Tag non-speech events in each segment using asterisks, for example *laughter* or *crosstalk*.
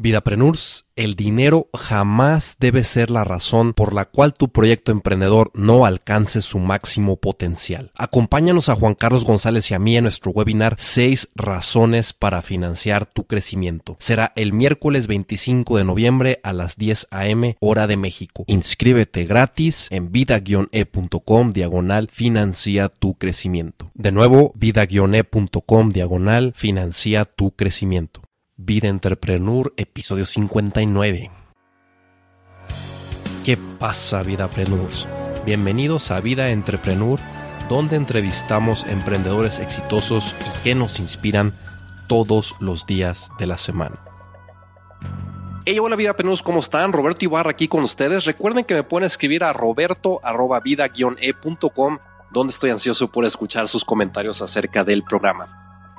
Vidaprenurs, el dinero jamás debe ser la razón por la cual tu proyecto emprendedor no alcance su máximo potencial. Acompáñanos a Juan Carlos González y a mí en nuestro webinar 6 razones para financiar tu crecimiento. Será el miércoles 25 de noviembre a las 10 a.m. hora de México. Inscríbete gratis en vida-e.com diagonal financia tu crecimiento. De nuevo, vida-e.com diagonal financia tu crecimiento. Vida Entrepreneur, episodio 59. ¿Qué pasa, Vida Bienvenidos a Vida Entrepreneur, donde entrevistamos emprendedores exitosos y que nos inspiran todos los días de la semana. Hey, hola vida penudos, ¿cómo están? Roberto Ibarra aquí con ustedes. Recuerden que me pueden escribir a roberto ecom donde estoy ansioso por escuchar sus comentarios acerca del programa.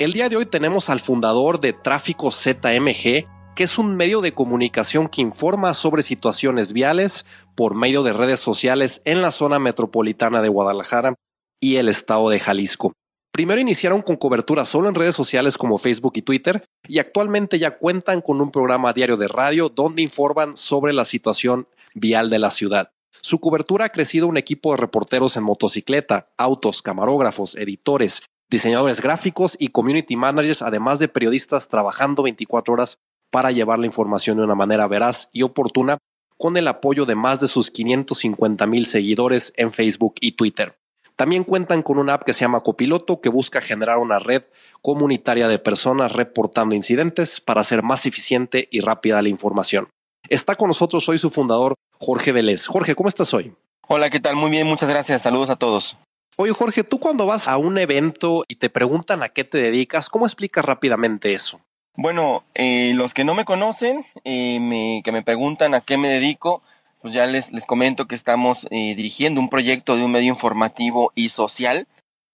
El día de hoy tenemos al fundador de Tráfico ZMG, que es un medio de comunicación que informa sobre situaciones viales por medio de redes sociales en la zona metropolitana de Guadalajara y el estado de Jalisco. Primero iniciaron con cobertura solo en redes sociales como Facebook y Twitter y actualmente ya cuentan con un programa diario de radio donde informan sobre la situación vial de la ciudad. Su cobertura ha crecido un equipo de reporteros en motocicleta, autos, camarógrafos, editores diseñadores gráficos y community managers, además de periodistas trabajando 24 horas para llevar la información de una manera veraz y oportuna, con el apoyo de más de sus 550 mil seguidores en Facebook y Twitter. También cuentan con una app que se llama Copiloto, que busca generar una red comunitaria de personas reportando incidentes para hacer más eficiente y rápida la información. Está con nosotros hoy su fundador, Jorge Vélez. Jorge, ¿cómo estás hoy? Hola, ¿qué tal? Muy bien, muchas gracias. Saludos a todos. Oye Jorge, tú cuando vas a un evento y te preguntan a qué te dedicas, ¿cómo explicas rápidamente eso? Bueno, eh, los que no me conocen, eh, que me preguntan a qué me dedico, pues ya les, comento que estamos eh, dirigiendo un proyecto de un medio informativo y social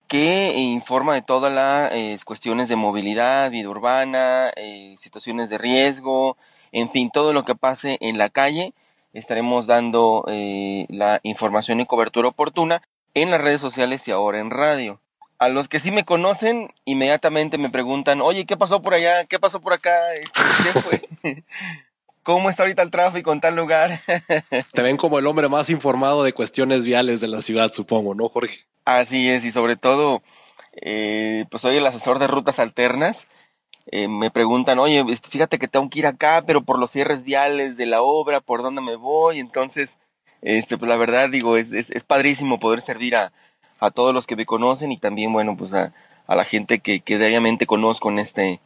que informa de todas las cuestiones de movilidad, vida urbana, situaciones de riesgo, en fin, todo lo que pase en la calle. Estaremos dando la información y cobertura oportuna en las redes sociales y ahora en radio. A los que sí me conocen, inmediatamente me preguntan, oye, ¿qué pasó por allá? ¿Qué pasó por acá? Este, *laughs* ¿Cómo está ahorita el tráfico en tal lugar? *laughs* Te ven como el hombre más informado de cuestiones viales de la ciudad, supongo, ¿no, Jorge? Así es, y sobre todo, eh, pues soy el asesor de rutas alternas. Eh, me preguntan, oye, este, fíjate que tengo que ir acá, pero por los cierres viales de la obra, ¿por dónde me voy? Entonces, este, pues la verdad digo, es, padrísimo poder servir a, todos los que me conocen y también, bueno, pues a, la gente que, diariamente conozco en, este,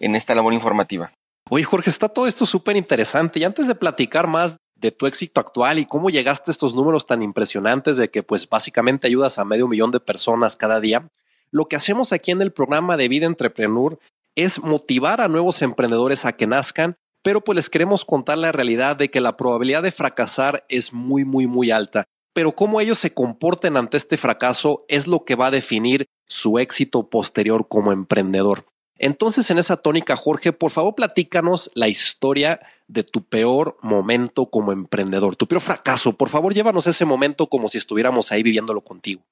en esta labor informativa. Oye, Jorge, está todo esto súper interesante. Y antes de platicar más de tu éxito actual y cómo llegaste a estos números tan impresionantes de que pues básicamente ayudas a medio millón de personas cada día, lo que hacemos aquí en el programa de Vida Entrepreneur es motivar a nuevos emprendedores a que nazcan pero pues les queremos contar la realidad de que la probabilidad de fracasar es muy, muy, muy alta. Pero cómo ellos se comporten ante este fracaso es lo que va a definir su éxito posterior como emprendedor. Entonces, en esa tónica, Jorge, por favor, platícanos la historia de tu peor momento como emprendedor, tu peor fracaso. Por favor, llévanos ese momento como si estuviéramos ahí viviéndolo contigo.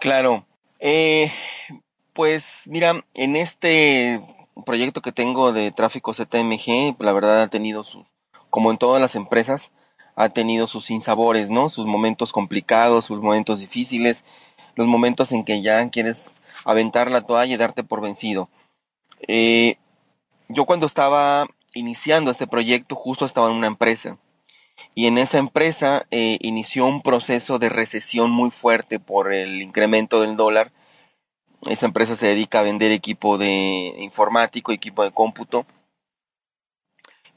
Claro. Eh, pues mira, en este un proyecto que tengo de tráfico ZMG, la verdad ha tenido su, como en todas las empresas, ha tenido sus insabores, ¿no? Sus momentos complicados, sus momentos difíciles, los momentos en que ya quieres aventar la toalla y darte por vencido. Eh, yo cuando estaba iniciando este proyecto, justo estaba en una empresa. Y en esa empresa eh, inició un proceso de recesión muy fuerte por el incremento del dólar esa empresa se dedica a vender equipo de informático, equipo de cómputo.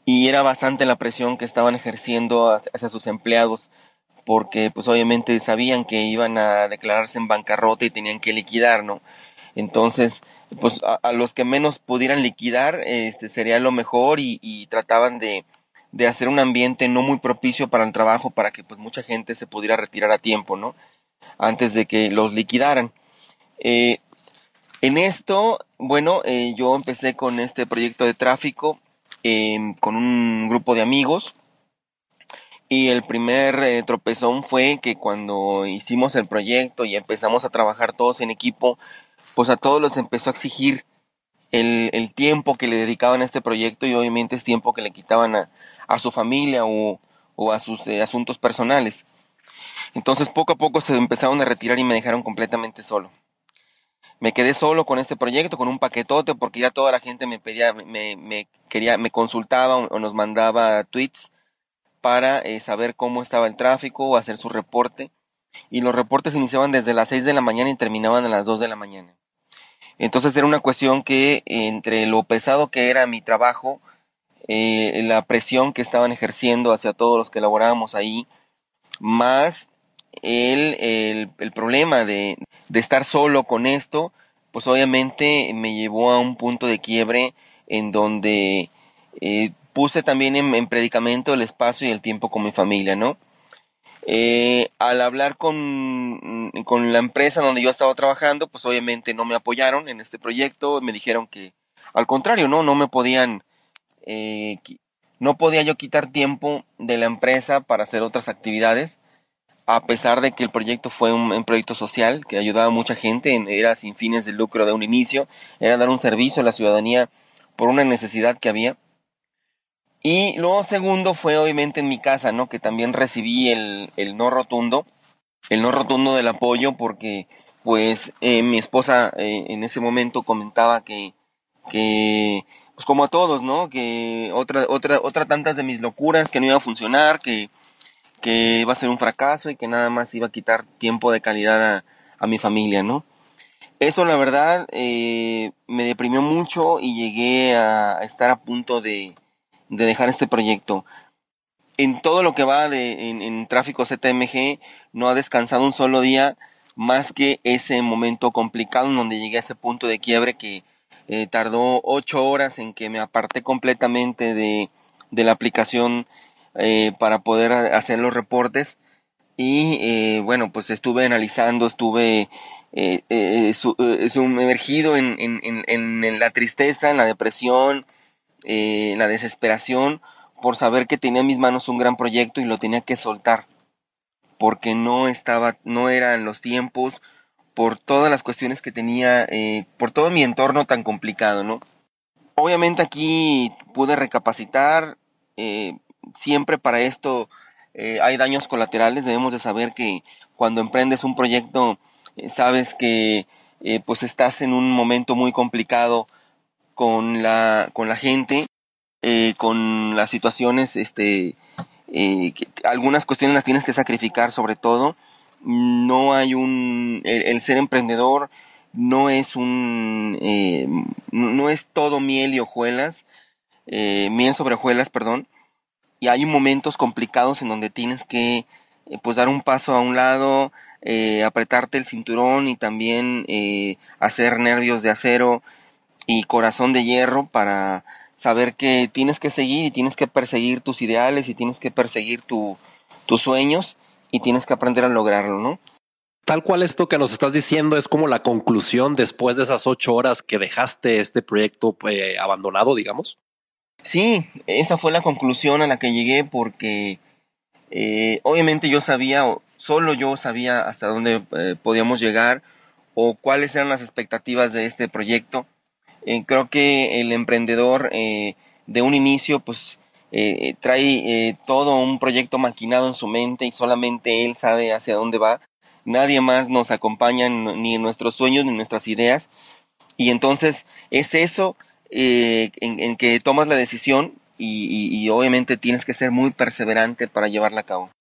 Y era bastante la presión que estaban ejerciendo hacia sus empleados, porque pues obviamente sabían que iban a declararse en bancarrota y tenían que liquidar, ¿no? Entonces, pues a, los que menos pudieran liquidar, este sería lo mejor y, trataban de, de hacer un ambiente no muy propicio para el trabajo para que pues mucha gente se pudiera retirar a tiempo, ¿no? Antes de que los liquidaran. Eh, en esto, bueno, eh, yo empecé con este proyecto de tráfico em, con un grupo de amigos y el primer eh, tropezón fue que cuando hicimos el proyecto y empezamos a trabajar todos en equipo, pues a todos los empezó a exigir el, tiempo que le dedicaban a este proyecto y obviamente es tiempo que le quitaban a, su familia o, a sus eh, asuntos personales. Entonces poco a poco se empezaron a retirar y me dejaron completamente solo me quedé solo con este proyecto, con un paquetote, porque ya toda la gente me pedía, me, quería, me consultaba o nos mandaba tweets para eh, saber cómo estaba el tráfico o hacer su reporte. Y los reportes iniciaban desde las 6 de la mañana y terminaban a las 2 de la mañana. Entonces era una cuestión que entre lo pesado que era mi trabajo, eh, la presión que estaban ejerciendo hacia todos los que laborábamos ahí, más el, el, problema de, estar solo con esto, pues obviamente me llevó a un punto de quiebre en donde eh, puse también en, predicamento el espacio y el tiempo con mi familia, ¿no? Eh, al hablar con, la empresa donde yo estaba trabajando, pues obviamente no me apoyaron en este proyecto, me dijeron que al contrario, no, no me podían, eh, no podía yo quitar tiempo de la empresa para hacer otras actividades a pesar de que el proyecto fue un, proyecto social que ayudaba a mucha gente, era sin fines de lucro de un inicio, era dar un servicio a la ciudadanía por una necesidad que había. Y lo segundo fue obviamente en mi casa, ¿no? Que también recibí el, el no rotundo, el no rotundo del apoyo porque pues eh, mi esposa eh, en ese momento comentaba que, que pues como a todos, ¿no? Que otra, otra, otra tantas de mis locuras, que no iba a funcionar, que que iba a ser un fracaso y que nada más iba a quitar tiempo de calidad a, a mi familia, ¿no? Eso la verdad eh, me deprimió mucho y llegué a estar a punto de, de dejar este proyecto. En todo lo que va de, en, tráfico ZMG no ha descansado un solo día más que ese momento complicado en donde llegué a ese punto de quiebre que eh, tardó ocho horas en que me aparté completamente de, de la aplicación eh, para poder hacer los reportes. Y eh, bueno, pues estuve analizando, estuve eh, sumergido en, en, en, en, la tristeza, en la depresión, en la desesperación por saber que tenía en mis manos un gran proyecto y lo tenía que soltar porque no estaba, no eran los tiempos, por todas las cuestiones que tenía, por todo mi entorno tan complicado, ¿no? Obviamente aquí pude recapacitar, eh, siempre para esto eh, hay daños colaterales, debemos de saber que cuando emprendes un proyecto eh, sabes que eh, pues estás en un momento muy complicado con la, con la gente, con las situaciones, este, algunas cuestiones las tienes que sacrificar sobre todo, no hay un, el, ser emprendedor no es un, no es todo miel y hojuelas, miel sobre hojuelas, perdón, y hay momentos complicados en donde tienes que eh, pues dar un paso a un lado, eh, apretarte el cinturón y también eh, hacer nervios de acero y corazón de hierro para saber que tienes que seguir y tienes que perseguir tus ideales y tienes que perseguir tus sueños y tienes que aprender a lograrlo, ¿no? Tal cual esto que nos estás diciendo es como la conclusión después de esas ocho horas que dejaste este proyecto abandonado, digamos. Sí, esa fue la conclusión a la que llegué porque eh, obviamente yo sabía, solo yo sabía hasta dónde eh, podíamos llegar o cuáles eran las expectativas de este proyecto. Eh, creo que el emprendedor de un inicio pues trae todo un proyecto maquinado en su mente y solamente él sabe hacia dónde va. Nadie más nos acompaña ni en nuestros sueños ni en nuestras ideas. Y entonces es eso eh, en, que tomas la decisión y, obviamente tienes que ser muy perseverante para llevarla a cabo.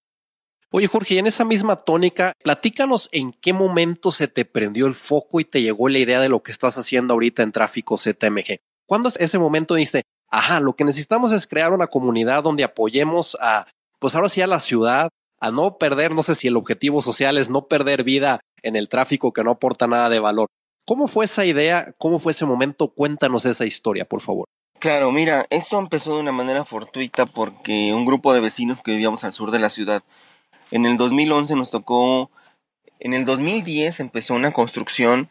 Oye, Jorge, en esa misma tónica, platícanos en qué momento se te prendió el foco y te llegó la idea de lo que estás haciendo ahorita en Tráfico ZMG. ¿Cuándo es ese momento dice, ajá, lo que necesitamos es crear una comunidad donde apoyemos a, pues ahora sí a la ciudad, a no perder, no sé si el objetivo social es no perder vida en el tráfico que no aporta nada de valor. ¿Cómo fue esa idea? ¿Cómo fue ese momento? Cuéntanos esa historia, por favor. Claro, mira, esto empezó de una manera fortuita porque un grupo de vecinos que vivíamos al sur de la ciudad, en el 2011 nos tocó, en el 2010 empezó una construcción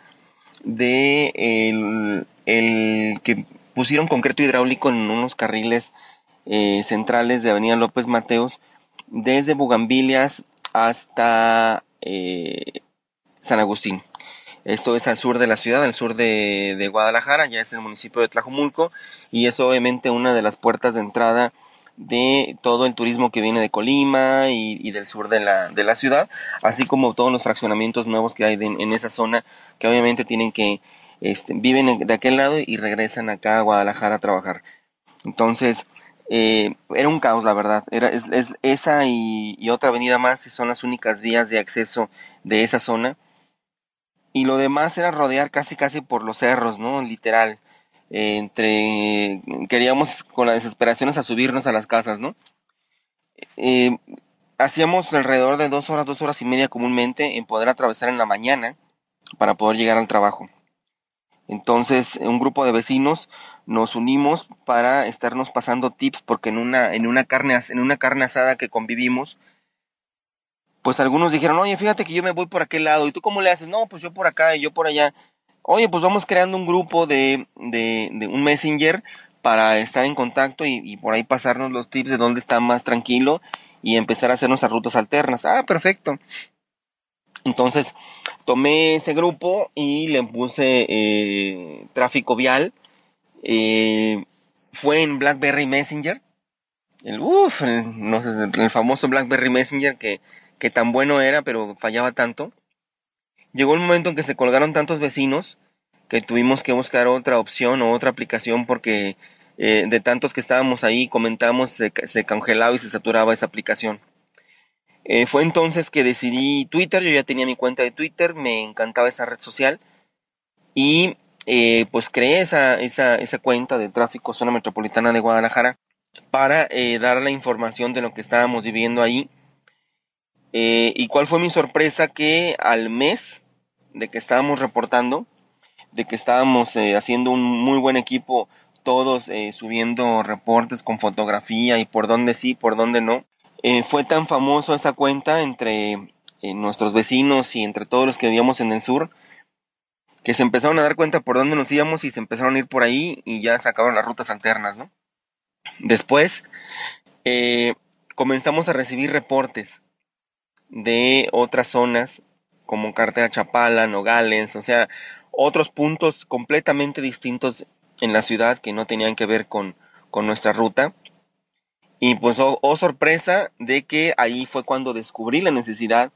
de el, que pusieron concreto hidráulico en unos carriles eh, centrales de Avenida López Mateos, desde Bugambilias hasta eh, San Agustín. Esto es al sur de la ciudad, al sur de, Guadalajara, ya es el municipio de Tlajumulco y es obviamente una de las puertas de entrada de todo el turismo que viene de Colima y, del sur de la, ciudad, así como todos los fraccionamientos nuevos que hay en esa zona que obviamente tienen que, este, viven de aquel lado y regresan acá a Guadalajara a trabajar. Entonces, eh, era un caos, la verdad. Era, esa y otra avenida más son las únicas vías de acceso de esa zona y lo demás era rodear casi casi por los cerros, ¿no? Literal. Eh, entre queríamos con las desesperaciones a subirnos a las casas, ¿no? Eh, hacíamos alrededor de dos horas, dos horas y media comúnmente en poder atravesar en la mañana para poder llegar al trabajo. Entonces, un grupo de vecinos nos unimos para estarnos pasando tips porque en una en una carne en una carne asada que convivimos pues algunos dijeron, oye, fíjate que yo me voy por aquel lado, ¿y tú cómo le haces? No, pues yo por acá y yo por allá. Oye, pues vamos creando un grupo de, de, un messenger para estar en contacto y, por ahí pasarnos los tips de dónde está más tranquilo y empezar a hacer nuestras rutas alternas. Ah, perfecto. Entonces tomé ese grupo y le puse eh, tráfico vial. Eh, fue en BlackBerry Messenger. El, el famoso BlackBerry Messenger que que tan bueno era, pero fallaba tanto. Llegó un momento en que se colgaron tantos vecinos que tuvimos que buscar otra opción o otra aplicación porque eh, de tantos que estábamos ahí comentamos se, se congelaba y se saturaba esa aplicación. Eh, fue entonces que decidí Twitter, yo ya tenía mi cuenta de Twitter, me encantaba esa red social y eh, pues creé esa, cuenta de tráfico zona metropolitana de Guadalajara para dar la información de lo que estábamos viviendo ahí eh, y cuál fue mi sorpresa que al mes de que estábamos reportando, de que estábamos eh, haciendo un muy buen equipo, todos eh, subiendo reportes con fotografía y por dónde sí, por dónde no, fue tan famoso esa cuenta entre nuestros vecinos y entre todos los que vivíamos en el sur, que se empezaron a dar cuenta por dónde nos íbamos y se empezaron a ir por ahí y ya sacaron las rutas alternas, ¿no? Después, comenzamos a recibir reportes de otras zonas como Cartera Chapala, Nogales, o sea, otros puntos completamente distintos en la ciudad que no tenían que ver con, nuestra ruta. Y pues, oh, oh, sorpresa, de que ahí fue cuando descubrí la necesidad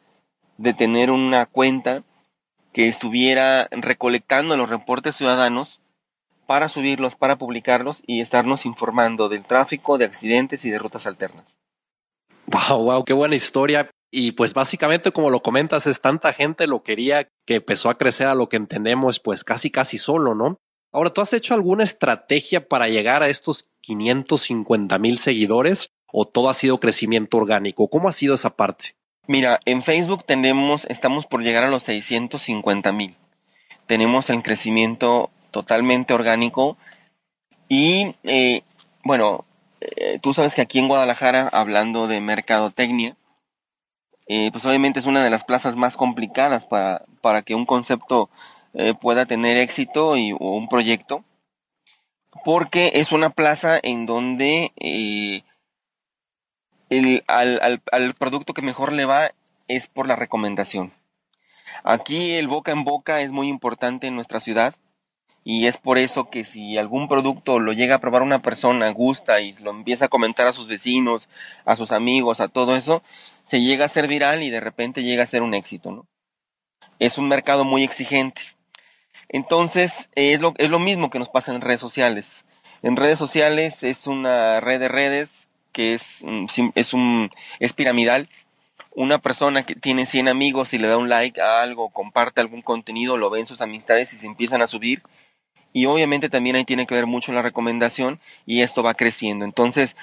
de tener una cuenta que estuviera recolectando los reportes ciudadanos para subirlos, para publicarlos y estarnos informando del tráfico, de accidentes y de rutas alternas. Wow, wow, qué buena historia. Y pues básicamente, como lo comentas, es tanta gente lo quería que empezó a crecer a lo que entendemos, pues casi casi solo, ¿no? Ahora, ¿tú has hecho alguna estrategia para llegar a estos 550 mil seguidores o todo ha sido crecimiento orgánico? ¿Cómo ha sido esa parte? Mira, en Facebook tenemos, estamos por llegar a los 650 mil. Tenemos el crecimiento totalmente orgánico y, eh, bueno, eh, tú sabes que aquí en Guadalajara, hablando de mercadotecnia, eh, pues obviamente es una de las plazas más complicadas para, que un concepto eh, pueda tener éxito y, o un proyecto, porque es una plaza en donde eh, el, al, al producto que mejor le va es por la recomendación. Aquí el boca en boca es muy importante en nuestra ciudad y es por eso que si algún producto lo llega a probar una persona, gusta y lo empieza a comentar a sus vecinos, a sus amigos, a todo eso, se llega a ser viral y de repente llega a ser un éxito, ¿no? Es un mercado muy exigente. Entonces, es lo, es lo mismo que nos pasa en redes sociales. En redes sociales es una red de redes que es, mm, es, un, es piramidal. Una persona que tiene 100 amigos y le da un like a algo, comparte algún contenido, lo ven sus amistades y se empiezan a subir. Y obviamente también ahí tiene que ver mucho la recomendación y esto va creciendo. Entonces,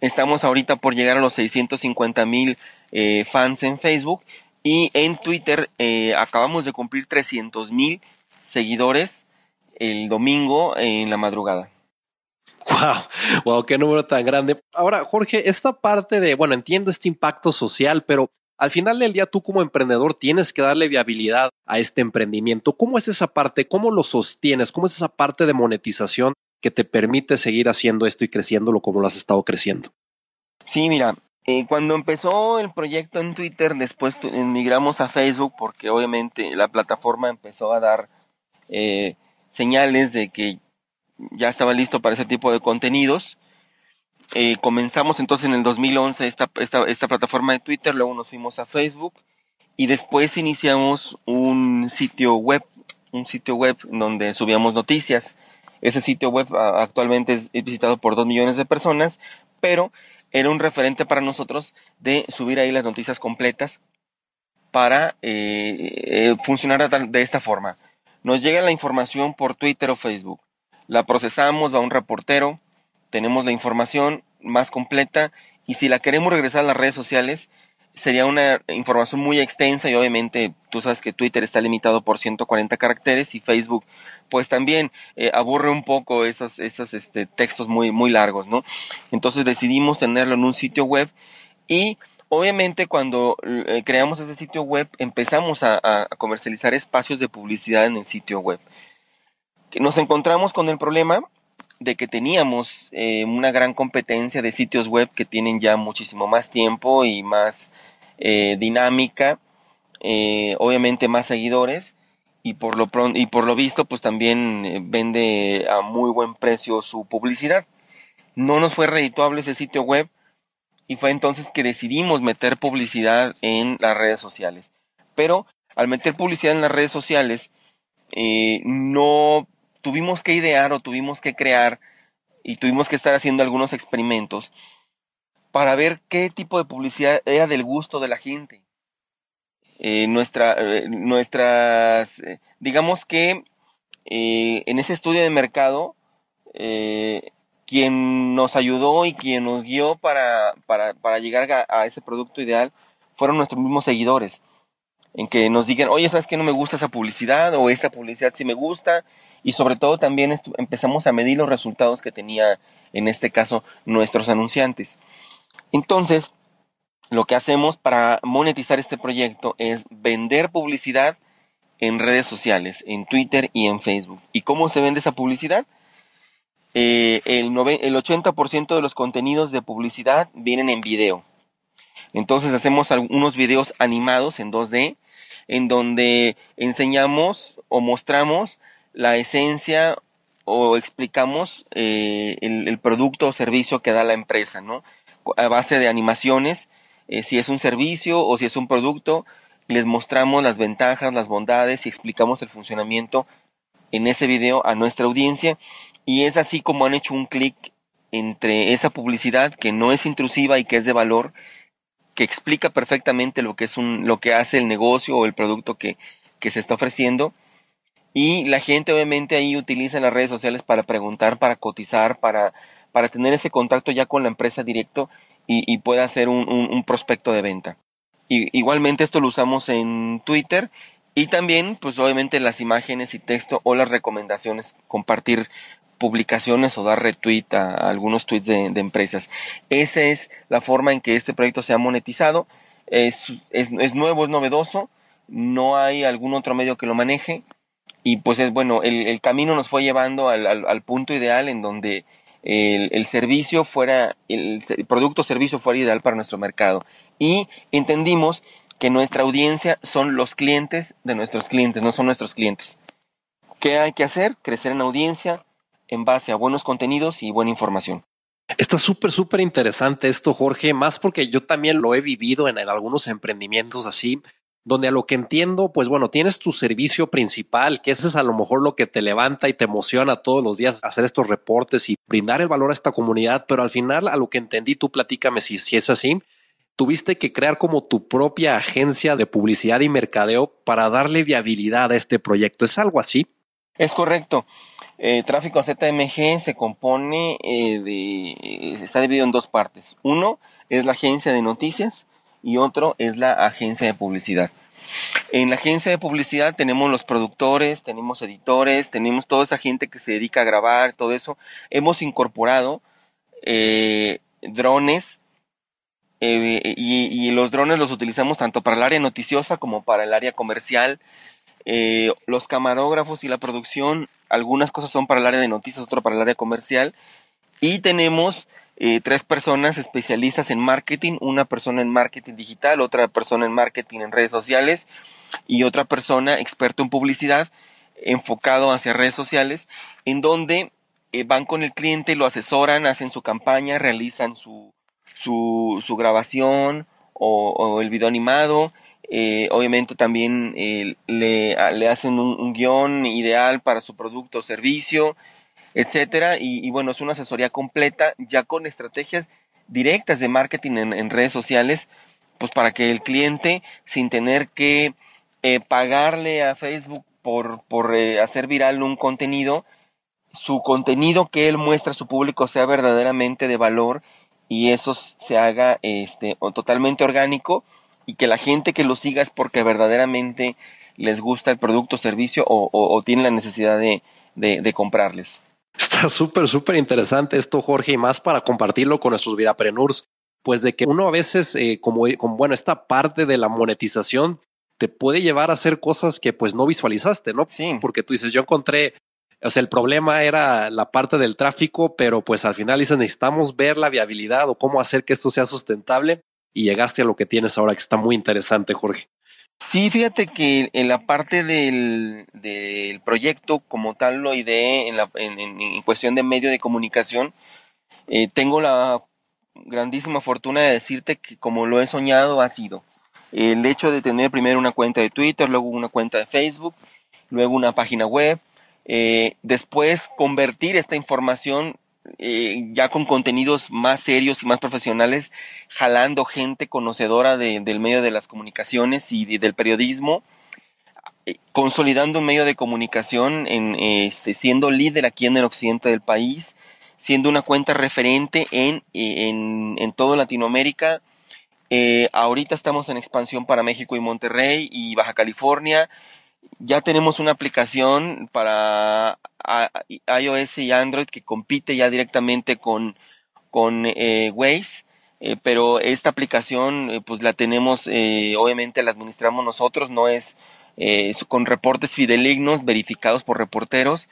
estamos ahorita por llegar a los 650 mil eh, fans en Facebook. Y en Twitter eh, acabamos de cumplir 300 mil seguidores el domingo en la madrugada. Wow, wow, qué número tan grande. Ahora, Jorge, esta parte de, bueno, entiendo este impacto social, pero al final del día tú como emprendedor tienes que darle viabilidad a este emprendimiento. ¿Cómo es esa parte? ¿Cómo lo sostienes? ¿Cómo es esa parte de monetización que te permite seguir haciendo esto y creciéndolo como lo has estado creciendo? Sí, mira, eh, cuando empezó el proyecto en Twitter, después migramos a Facebook porque obviamente la plataforma empezó a dar eh, señales de que ya estaba listo para ese tipo de contenidos. Eh, comenzamos entonces en el 2011 esta, plataforma de Twitter, luego nos fuimos a Facebook y después iniciamos un sitio web, un sitio web donde subíamos noticias. Ese sitio web actualmente es visitado por dos millones de personas, pero era un referente para nosotros de subir ahí las noticias completas para eh, eh, funcionar de esta forma. Nos llega la información por Twitter o Facebook. La procesamos, va un reportero, tenemos la información más completa y si la queremos regresar a las redes sociales, sería una información muy extensa y obviamente tú sabes que Twitter está limitado por 140 caracteres y Facebook pues también eh, aburre un poco esos, este, textos muy, muy largos, ¿no? Entonces decidimos tenerlo en un sitio web y obviamente cuando eh, creamos ese sitio web empezamos a, a comercializar espacios de publicidad en el sitio web. Nos encontramos con el problema de que teníamos eh, una gran competencia de sitios web que tienen ya muchísimo más tiempo y más eh, dinámica, eh, obviamente más seguidores y por lo y por lo visto pues también vende a muy buen precio su publicidad. No nos fue redituable ese sitio web y fue entonces que decidimos meter publicidad en las redes sociales. Pero al meter publicidad en las redes sociales no tuvimos que idear o tuvimos que crear y tuvimos que estar haciendo algunos experimentos para ver qué tipo de publicidad era del gusto de la gente. Eh, nuestra, eh, nuestras, eh, digamos que en ese estudio de mercado, quien nos ayudó y quien nos guió para, llegar a, ese producto ideal fueron nuestros mismos seguidores. En que nos digan, oye, ¿sabes que no me gusta esa publicidad? O esa publicidad sí me gusta y sobre todo también empezamos a medir los resultados que tenía en este caso nuestros anunciantes. Entonces, lo que hacemos para monetizar este proyecto es vender publicidad en redes sociales, en Twitter y en Facebook. ¿Y cómo se vende esa publicidad? Eh, el, el 80% de los contenidos de publicidad vienen en video. Entonces hacemos algunos videos animados en 2D en donde enseñamos o mostramos la esencia o explicamos eh, el, producto o servicio que da la empresa, ¿no? A base de animaciones, eh, si es un servicio o si es un producto, les mostramos las ventajas, las bondades y explicamos el funcionamiento en ese video a nuestra audiencia. Y es así como han hecho un clic entre esa publicidad que no es intrusiva y que es de valor, que explica perfectamente lo que es un, lo que hace el negocio o el producto que, que se está ofreciendo y la gente obviamente ahí utiliza las redes sociales para preguntar, para cotizar, para, para tener ese contacto ya con la empresa directo y, pueda hacer un, prospecto de venta. igualmente esto lo usamos en Twitter y también pues obviamente las imágenes y texto o las recomendaciones, compartir publicaciones o dar retweet a, algunos tweets de, empresas. Esa es la forma en que este proyecto se ha monetizado. es, nuevo, es novedoso, no hay algún otro medio que lo maneje, y pues es bueno, el, camino nos fue llevando al, punto ideal en donde el, servicio fuera, el, producto o servicio fuera ideal para nuestro mercado. Y entendimos que nuestra audiencia son los clientes de nuestros clientes, no son nuestros clientes. ¿Qué hay que hacer? Crecer en audiencia en base a buenos contenidos y buena información. Está súper, súper interesante esto, Jorge, más porque yo también lo he vivido en algunos emprendimientos así donde a lo que entiendo, pues bueno, tienes tu servicio principal, que ese es a lo mejor lo que te levanta y te emociona todos los días hacer estos reportes y brindar el valor a esta comunidad, pero al final, a lo que entendí, tú platícame si, si es así, tuviste que crear como tu propia agencia de publicidad y mercadeo para darle viabilidad a este proyecto. ¿Es algo así? Es correcto. Eh, tráfico ZMG se compone eh, de. está dividido en dos partes. Uno es la agencia de noticias y otro es la agencia de publicidad. En la agencia de publicidad tenemos los productores, tenemos editores, tenemos toda esa gente que se dedica a grabar, todo eso. Hemos incorporado eh, drones eh, y, los drones los utilizamos tanto para el área noticiosa como para el área comercial. Eh, los camarógrafos y la producción, algunas cosas son para el área de noticias, otras para el área comercial. Y tenemos eh, tres personas especialistas en marketing, una persona en marketing digital, otra persona en marketing en redes sociales y otra persona experto en publicidad enfocado hacia redes sociales, en donde eh, van con el cliente, lo asesoran, hacen su campaña, realizan su, su, grabación o, el video animado. Eh, obviamente también le, hacen un, guión ideal para su producto o servicio, etcétera. Y, bueno, es una asesoría completa ya con estrategias directas de marketing en, redes sociales, pues para que el cliente, sin tener que eh, pagarle a Facebook por, por eh, hacer viral un contenido, su contenido que él muestra a su público sea verdaderamente de valor y eso se haga este, totalmente orgánico y que la gente que lo siga es porque verdaderamente les gusta el producto, servicio o, o, o tiene la necesidad de comprarles. Está súper, súper interesante esto, Jorge, y más para compartirlo con nuestros Vidaprenurs, Pues de que uno a veces, eh, como, con bueno, esta parte de la monetización te puede llevar a hacer cosas que pues no visualizaste, ¿no? Sí. Porque tú dices, yo encontré, o sea, el problema era la parte del tráfico, pero pues al final dices, necesitamos ver la viabilidad o cómo hacer que esto sea sustentable y llegaste a lo que tienes ahora, que está muy interesante, Jorge. Sí, fíjate que en la parte del, proyecto como tal lo ideé en, en, cuestión de medio de comunicación. Eh, tengo la grandísima fortuna de decirte que como lo he soñado ha sido el hecho de tener primero una cuenta de Twitter, luego una cuenta de Facebook, luego una página web, eh, después convertir esta información eh, ya con contenidos más serios y más profesionales, jalando gente conocedora del medio de las comunicaciones y del periodismo, eh, consolidando un medio de comunicación, en, este, siendo líder aquí en el occidente del país, siendo una cuenta referente en, en, en toda Latinoamérica. Eh, ahorita estamos en expansión para México y Monterrey y Baja California ya tenemos una aplicación para iOS y Android que compite ya directamente con, con eh, Waze, eh, pero esta aplicación eh, pues la tenemos, obviamente la administramos nosotros, no es con reportes fidelignos verificados por reporteros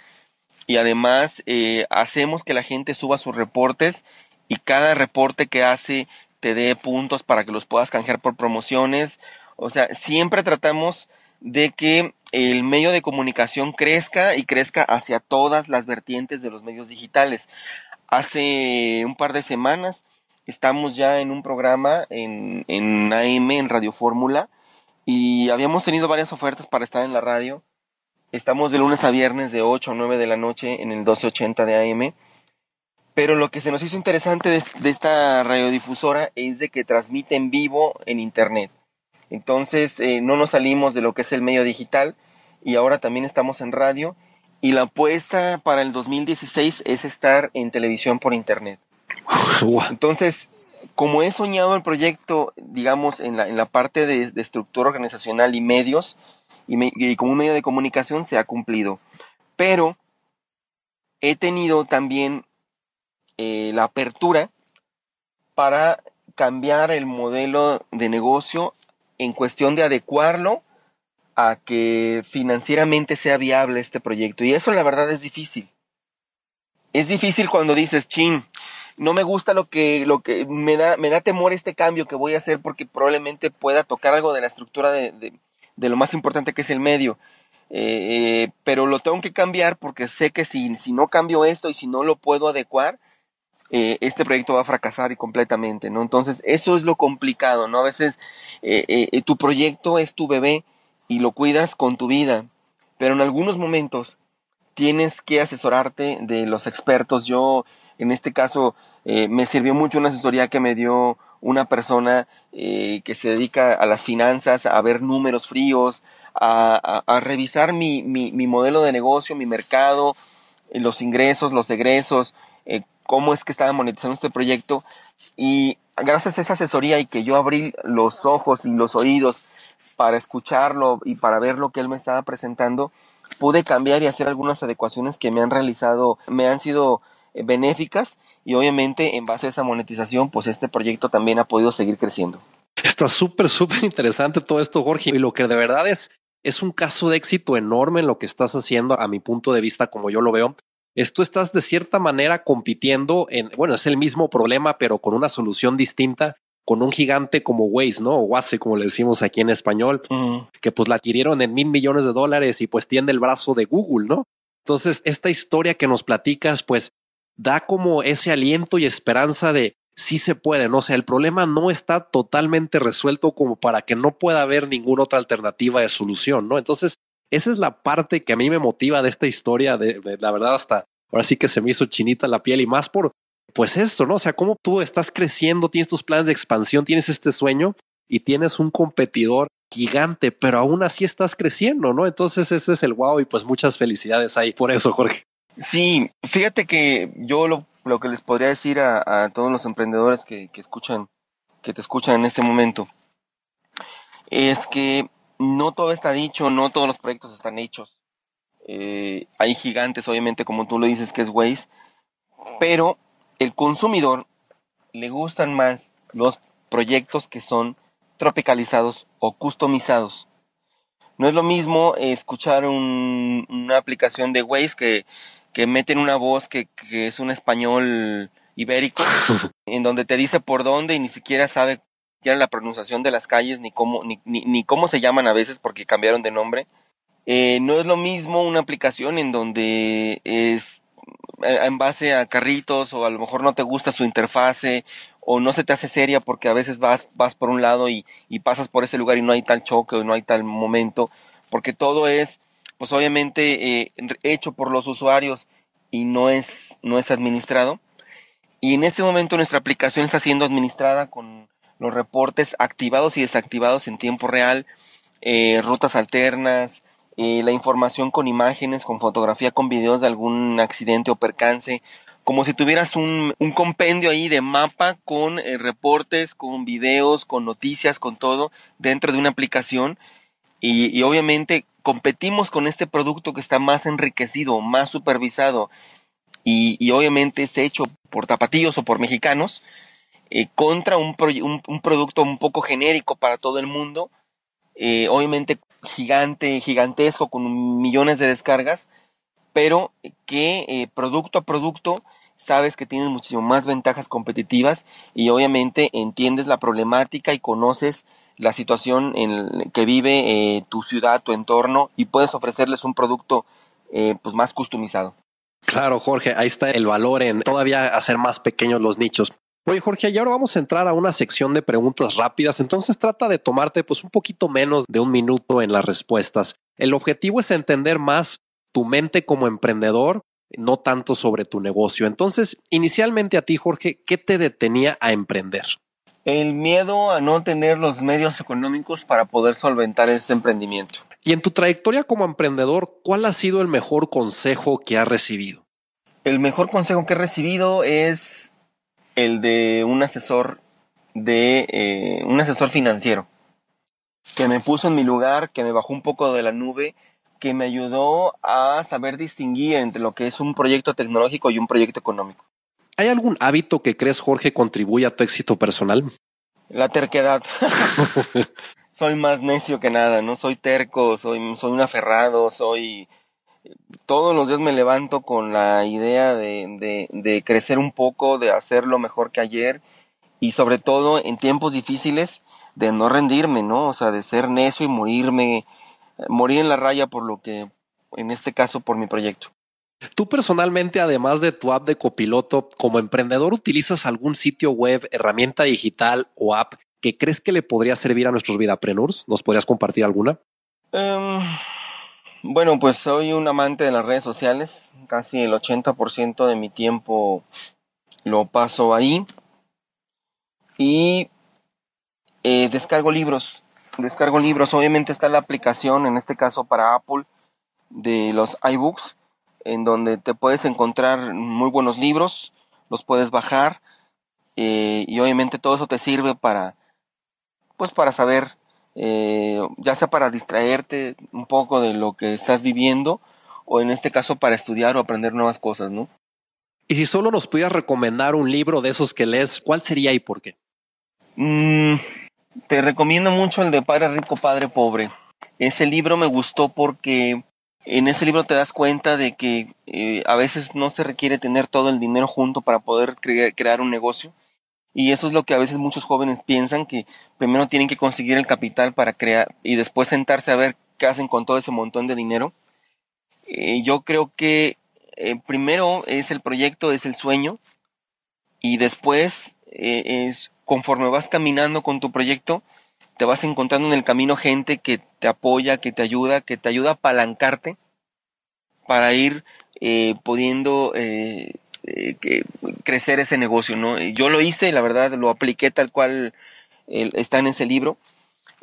y además hacemos que la gente suba sus reportes y cada reporte que hace te dé puntos para que los puedas canjear por promociones. O sea, siempre tratamos de que el medio de comunicación crezca y crezca hacia todas las vertientes de los medios digitales. Hace un par de semanas estamos ya en un programa en, AM, en Radio Fórmula, y habíamos tenido varias ofertas para estar en la radio. Estamos de lunes a viernes de 8 a 9 de la noche en el 1280 de AM. Pero lo que se nos hizo interesante de, de esta radiodifusora es de que transmite en vivo en Internet. Entonces eh, no nos salimos de lo que es el medio digital y ahora también estamos en radio y la apuesta para el 2016 es estar en televisión por internet. Entonces, como he soñado el proyecto, digamos, en la, en la parte de, estructura organizacional y medios, y, como un medio de comunicación se ha cumplido. Pero he tenido también eh, la apertura para cambiar el modelo de negocio en cuestión de adecuarlo a que financieramente sea viable este proyecto. Y eso la verdad es difícil. Es difícil cuando dices, chin, no me gusta lo que, lo que me da, me da temor este cambio que voy a hacer porque probablemente pueda tocar algo de la estructura de, lo más importante que es el medio. Eh, eh, pero lo tengo que cambiar porque sé que si, si no cambio esto y si no lo puedo adecuar, eh, este proyecto va a fracasar y completamente, ¿no? Entonces, eso es lo complicado, ¿no? A veces eh, eh, tu proyecto es tu bebé y lo cuidas con tu vida, pero en algunos momentos tienes que asesorarte de los expertos. Yo, en este caso, me sirvió mucho una asesoría que me dio una persona que se dedica a las finanzas, a ver números fríos, a, revisar mi, mi, mi, modelo de negocio, mi mercado, los ingresos, los egresos, eh, cómo es que estaba monetizando este proyecto y gracias a esa asesoría y que yo abrí los ojos y los oídos para escucharlo y para ver lo que él me estaba presentando, pude cambiar y hacer algunas adecuaciones que me han realizado, me han sido eh, benéficas y obviamente en base a esa monetización, pues este proyecto también ha podido seguir creciendo. Está súper, súper interesante todo esto, Jorge, y lo que de verdad es, es un caso de éxito enorme en lo que estás haciendo, a mi punto de vista, como yo lo veo, esto estás de cierta manera compitiendo en, bueno, es el mismo problema, pero con una solución distinta, con un gigante como Waze, ¿no? O Waze, como le decimos aquí en español, que pues la adquirieron en mil millones de dólares y pues tiende el brazo de Google, ¿no? Entonces, esta historia que nos platicas, pues da como ese aliento y esperanza de sí se puede, ¿no? O sea, el problema no está totalmente resuelto como para que no pueda haber ninguna otra alternativa de solución, ¿no? Entonces, esa es la parte que a mí me motiva de esta historia, de, la verdad hasta ahora sí que se me hizo chinita la piel y más por, pues esto, ¿no? O sea, cómo tú estás creciendo, tienes tus planes de expansión, tienes este sueño y tienes un competidor gigante, pero aún así estás creciendo, ¿no? Entonces ese es el wow y pues muchas felicidades ahí por eso, Jorge. Sí, fíjate que yo lo, lo que les podría decir a, todos los emprendedores que, que escuchan, que te escuchan en este momento, es que no todo está dicho, no todos los proyectos están hechos. Eh, hay gigantes, obviamente, como tú lo dices, que es Waze, pero el consumidor le gustan más los proyectos que son tropicalizados o customizados. No es lo mismo escuchar una aplicación de Waze que, que meten una voz que, que es un español ibérico, *laughs* en donde te dice por dónde y ni siquiera sabe la pronunciación de las calles, ni cómo, ni, ni, cómo se llaman a veces porque cambiaron de nombre. Eh, no es lo mismo una aplicación en donde es eh, en base a carritos o a lo mejor no te gusta su interfase o no se te hace seria porque a veces vas, vas por un lado y, y pasas por ese lugar y no hay tal choque o no hay tal momento, porque todo es, pues obviamente, eh, hecho por los usuarios y no es, no es administrado. Y en este momento nuestra aplicación está siendo administrada con, los reportes activados y desactivados en tiempo real, eh, rutas alternas, eh, la información con imágenes, con fotografía, con videos de algún accidente o percance, como si tuvieras un, compendio ahí de mapa con eh, reportes, con videos, con noticias, con todo dentro de una aplicación. Y, obviamente competimos con este producto que está más enriquecido, más supervisado y, obviamente es hecho por zapatillos o por mexicanos. Eh, contra un, un, producto un poco genérico para todo el mundo, eh, obviamente gigante, gigantesco, con millones de descargas, pero que eh, producto a producto sabes que tienes muchísimas más ventajas competitivas y obviamente entiendes la problemática y conoces la situación en que vive tu ciudad, tu entorno y puedes ofrecerles un producto pues más customizado. Claro, Jorge, ahí está el valor en todavía hacer más pequeños los nichos. Oye, Jorge, y ahora vamos a entrar a una sección de preguntas rápidas, entonces trata de tomarte pues un poquito menos de un minuto en las respuestas. El objetivo es entender más tu mente como emprendedor, no tanto sobre tu negocio. Entonces, inicialmente a ti, Jorge, ¿qué te detenía a emprender? El miedo a no tener los medios económicos para poder solventar ese emprendimiento. Y en tu trayectoria como emprendedor, ¿cuál ha sido el mejor consejo que has recibido? El mejor consejo que he recibido es el de un asesor de eh, un asesor financiero que me puso en mi lugar, que me bajó un poco de la nube, que me ayudó a saber distinguir entre lo que es un proyecto tecnológico y un proyecto económico. ¿Hay algún hábito que crees, Jorge, contribuye a tu éxito personal? La terquedad. *laughs* soy más necio que nada, ¿no? Soy terco, soy, soy un aferrado, soy todos los días me levanto con la idea de, crecer un poco, de hacerlo mejor que ayer y sobre todo en tiempos difíciles de no rendirme, ¿no? O sea, de ser necio y morirme, morir en la raya por lo que, en este caso, por mi proyecto. Tú personalmente, además de tu app de copiloto, como emprendedor, ¿utilizas algún sitio web, herramienta digital o app que crees que le podría servir a nuestros vidapreneurs? ¿Nos podrías compartir alguna? Em, bueno, pues soy un amante de las redes sociales. Casi el 80% de mi tiempo lo paso ahí. Y eh, descargo libros. Descargo libros. Obviamente está la aplicación, en este caso para Apple, de los iBooks, en donde te puedes encontrar muy buenos libros, los puedes bajar. Eh, y obviamente todo eso te sirve para, pues para saber eh, ya sea para distraerte un poco de lo que estás viviendo o en este caso para estudiar o aprender nuevas cosas, ¿no? Y si solo nos pudieras recomendar un libro de esos que lees, ¿cuál sería y por qué? Mm, te recomiendo mucho el de Padre Rico, Padre Pobre. Ese libro me gustó porque en ese libro te das cuenta de que eh, a veces no se requiere tener todo el dinero junto para poder crear un negocio y eso es lo que a veces muchos jóvenes piensan, que primero tienen que conseguir el capital para crear y después sentarse a ver qué hacen con todo ese montón de dinero. Eh, yo creo que eh, primero es el proyecto, es el sueño, y después eh, es conforme vas caminando con tu proyecto, te vas encontrando en el camino gente que te apoya, que te ayuda, que te ayuda a apalancarte para ir pudiendo eh, que crecer ese negocio, ¿no? Yo lo hice, la verdad, lo apliqué tal cual está en ese libro.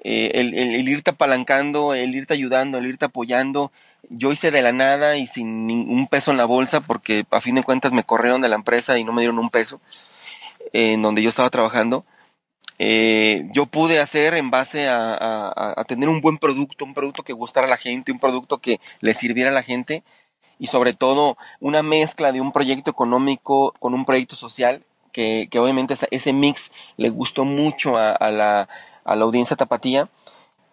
Eh, el, irte apalancando, el irte ayudando, el irte apoyando. Yo hice de la nada y sin un peso en la bolsa porque a fin de cuentas me corrieron de la empresa y no me dieron un peso en donde yo estaba trabajando. Eh, yo pude hacer en base a, a, tener un buen producto, un producto que gustara a la gente, un producto que le sirviera a la gente y sobre todo una mezcla de un proyecto económico con un proyecto social, que, obviamente ese mix le gustó mucho a, la, audiencia tapatía.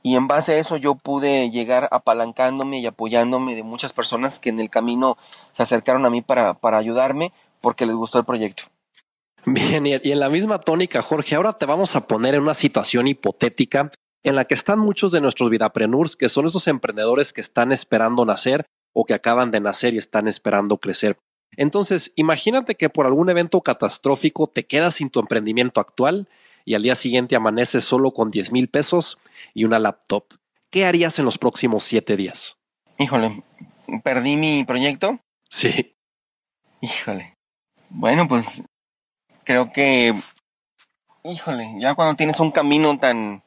Y en base a eso yo pude llegar apalancándome y apoyándome de muchas personas que en el camino se acercaron a mí para, ayudarme porque les gustó el proyecto. Bien, y en la misma tónica, Jorge, ahora te vamos a poner en una situación hipotética en la que están muchos de nuestros Vidaprenurs, que son esos emprendedores que están esperando nacer o que acaban de nacer y están esperando crecer. Entonces, imagínate que por algún evento catastrófico te quedas sin tu emprendimiento actual y al día siguiente amaneces solo con 10 mil pesos y una laptop. ¿Qué harías en los próximos siete días? Híjole, perdí mi proyecto. Sí. Híjole. Bueno, pues creo que, híjole, ya cuando tienes un camino tan,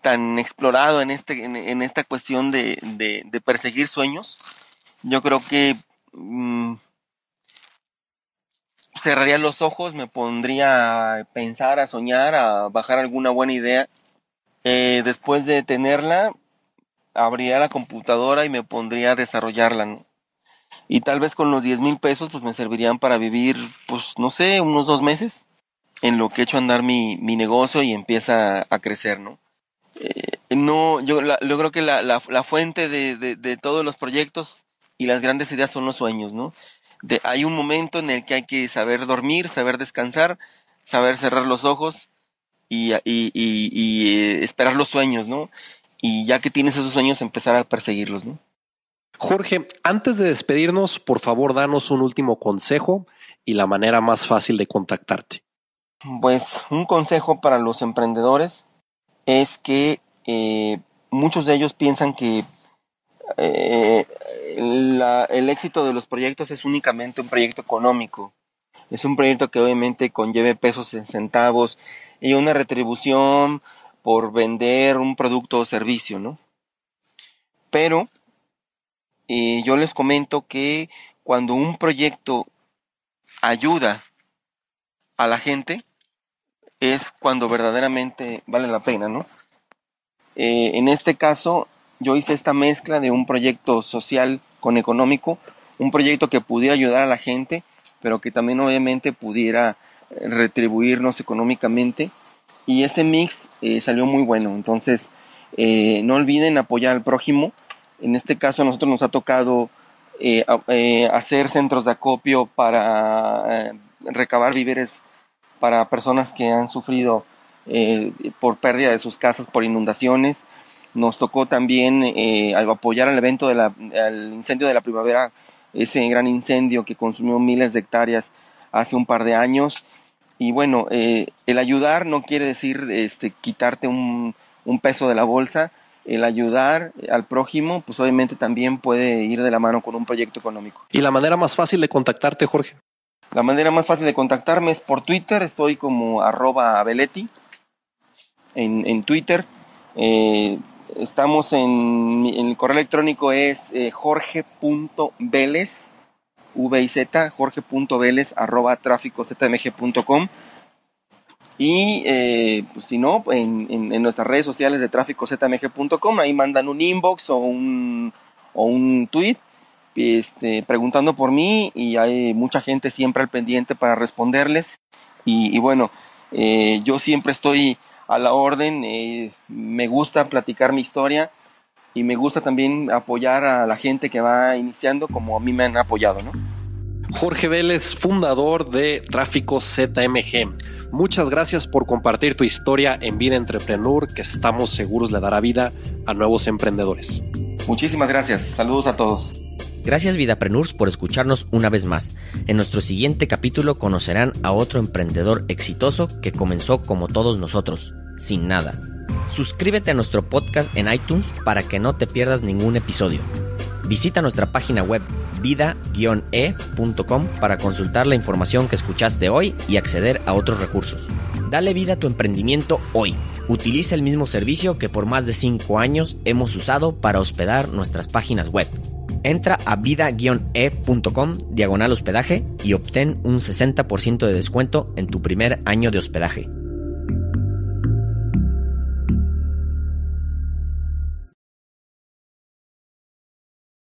tan explorado en, este, en, esta cuestión de, perseguir sueños, yo creo que mm, cerraría los ojos, me pondría a pensar, a soñar, a bajar alguna buena idea. Eh, después de tenerla, abriría la computadora y me pondría a desarrollarla, Y tal vez con los 10 mil pesos, pues me servirían para vivir, pues no sé, unos dos meses en lo que he hecho andar mi negocio y empieza a crecer, ¿no? Eh, no, yo, creo que la, fuente de, todos los proyectos y las grandes ideas son los sueños, ¿no? hay un momento en el que hay que saber dormir, saber descansar, saber cerrar los ojos y, y, y eh, esperar los sueños, ¿no? Y ya que tienes esos sueños, empezar a perseguirlos, ¿no? Jorge, antes de despedirnos, por favor, danos un último consejo y la manera más fácil de contactarte. Pues un consejo para los emprendedores es que eh, muchos de ellos piensan que eh, el éxito de los proyectos es únicamente un proyecto económico. Es un proyecto que obviamente conlleve pesos en centavos y una retribución por vender un producto o servicio, ¿no? Pero eh, yo les comento que cuando un proyecto ayuda a la gente, es cuando verdaderamente vale la pena, ¿no? Eh, en este caso, yo hice esta mezcla de un proyecto social con económico, un proyecto que pudiera ayudar a la gente, pero que también obviamente pudiera retribuirnos económicamente. Y ese mix eh, salió muy bueno. Entonces, eh, no olviden apoyar al prójimo. En este caso, a nosotros nos ha tocado hacer centros de acopio para recabar víveres para personas que han sufrido eh, por pérdida de sus casas por inundaciones. Nos tocó también eh, apoyar al evento del incendio de la primavera, ese gran incendio que consumió miles de hectáreas hace un par de años. Y bueno, eh, el ayudar no quiere decir este, quitarte un peso de la bolsa. El ayudar al prójimo, pues obviamente también puede ir de la mano con un proyecto económico. ¿Y la manera más fácil de contactarte, Jorge? La manera más fácil de contactarme es por Twitter, estoy como arroba Beletti en, en, Twitter. Eh, estamos en, el correo electrónico es eh, jorge.velez, v y arroba tráfico zmg.com. Y si no, en, nuestras redes sociales de tráfico zmg.com, ahí mandan un inbox o un, o un tweet este, preguntando por mí y hay mucha gente siempre al pendiente para responderles. Y, bueno, eh, yo siempre estoy a la orden, eh, me gusta platicar mi historia y me gusta también apoyar a la gente que va iniciando como a mí me han apoyado, ¿no? Jorge Vélez, fundador de Tráfico ZMG. Muchas gracias por compartir tu historia en Vida Entrepreneur, que estamos seguros le dará vida a nuevos emprendedores. Muchísimas gracias. Saludos a todos. Gracias Vidaprenurs por escucharnos una vez más. En nuestro siguiente capítulo conocerán a otro emprendedor exitoso que comenzó como todos nosotros, sin nada. Suscríbete a nuestro podcast en iTunes para que no te pierdas ningún episodio. Visita nuestra página web vida-e.com para consultar la información que escuchaste hoy y acceder a otros recursos. Dale vida a tu emprendimiento hoy. Utiliza el mismo servicio que por más de 5 años hemos usado para hospedar nuestras páginas web. Entra a vida-e.com diagonal hospedaje y obtén un 60% de descuento en tu primer año de hospedaje.